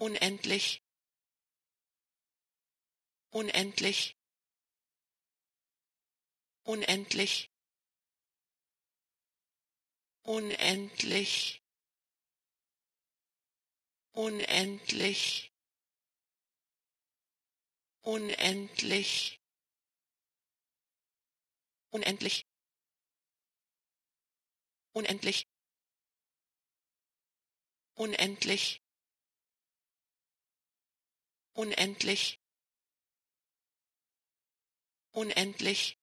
unendlich unendlich unendlich unendlich unendlich unendlich unendlich unendlich unendlich unendlich unendlich